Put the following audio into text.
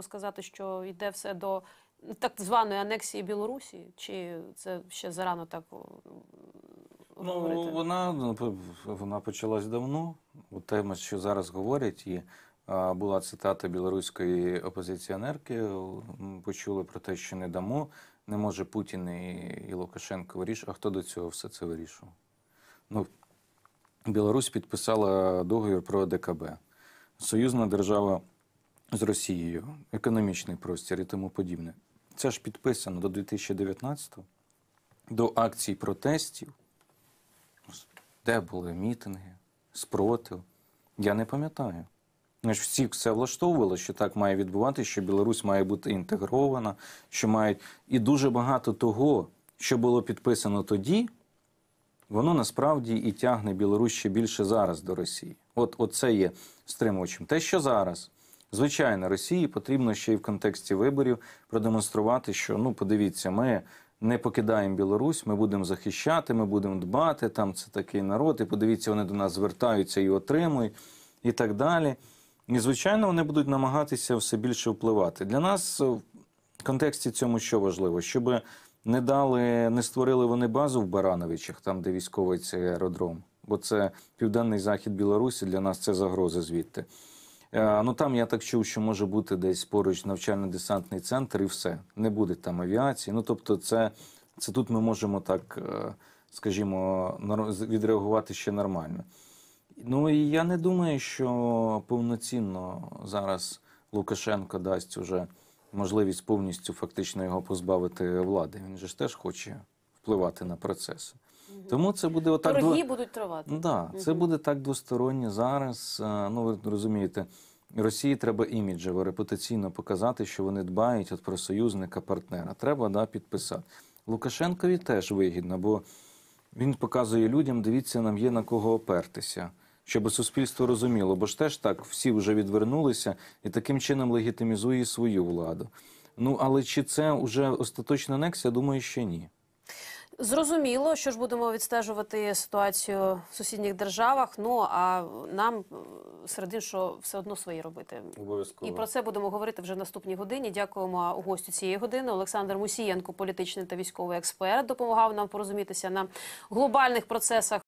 Сказати, що йде все до так званої анексії Білорусі, чи це ще зарано так ну, говорити? Ну, вона вона почалась давно. Тема, що зараз говорять, і була цитата білоруської опозиціонерки. Почули про те, що не дамо, не може Путін і, і Лукашенко вирішувати. А хто до цього все це вирішував? Ну, Білорусь підписала договір про ДКБ. Союзна держава з Росією, економічний простір і тому подібне. Це ж підписано до 2019-го, до акцій протестів, де були мітинги, спротив. Я не пам'ятаю. Ми Ж всі все влаштовували, що так має відбуватися, що Білорусь має бути інтегрована, що мають. І дуже багато того, що було підписано тоді, воно насправді і тягне Білорусь ще більше зараз до Росії. От це є стримувачем. Те, що зараз Звичайно, Росії потрібно ще й в контексті виборів продемонструвати, що ну подивіться, ми не покидаємо Білорусь, ми будемо захищати, ми будемо дбати. Там це такий народ, і подивіться, вони до нас звертаються і отримують, і так далі. І звичайно, вони будуть намагатися все більше впливати. Для нас в контексті цьому що важливо, щоб не дали, не створили вони базу в Барановичах, там де військовий цей аеродром, бо це південний захід Білорусі. Для нас це загроза звідти. Е, ну там я так чув, що може бути десь поруч навчально-десантний центр, і все не буде там авіації. Ну тобто, це це тут ми можемо так, е, скажімо, відреагувати ще нормально. Ну і я не думаю, що повноцінно зараз Лукашенко дасть уже можливість повністю фактично його позбавити влади. Він же ж теж хоче впливати на процеси. Тому це буде отак. Торги дво... будуть тривати. Да, Це угу. буде так двосторонні зараз. Е, ну ви розумієте, Росії треба іміджево репутаційно показати, що вони дбають от про союзника, партнера. Треба да, підписати. Лукашенкові теж вигідно, бо він показує людям: дивіться, нам є на кого опертися. Щоб суспільство розуміло, бо ж теж так всі вже відвернулися і таким чином легітимізує свою владу. Ну але чи це вже остаточна анексія? Думаю, що ні. Зрозуміло, що ж будемо відстежувати ситуацію в сусідніх державах. Ну а нам е, серед іншого все одно свої робити. Обов'язково. і про це будемо говорити вже в наступній годині. Дякуємо гостю цієї години. Олександр Мусієнко, політичний та військовий експерт, допомагав нам порозумітися на глобальних процесах.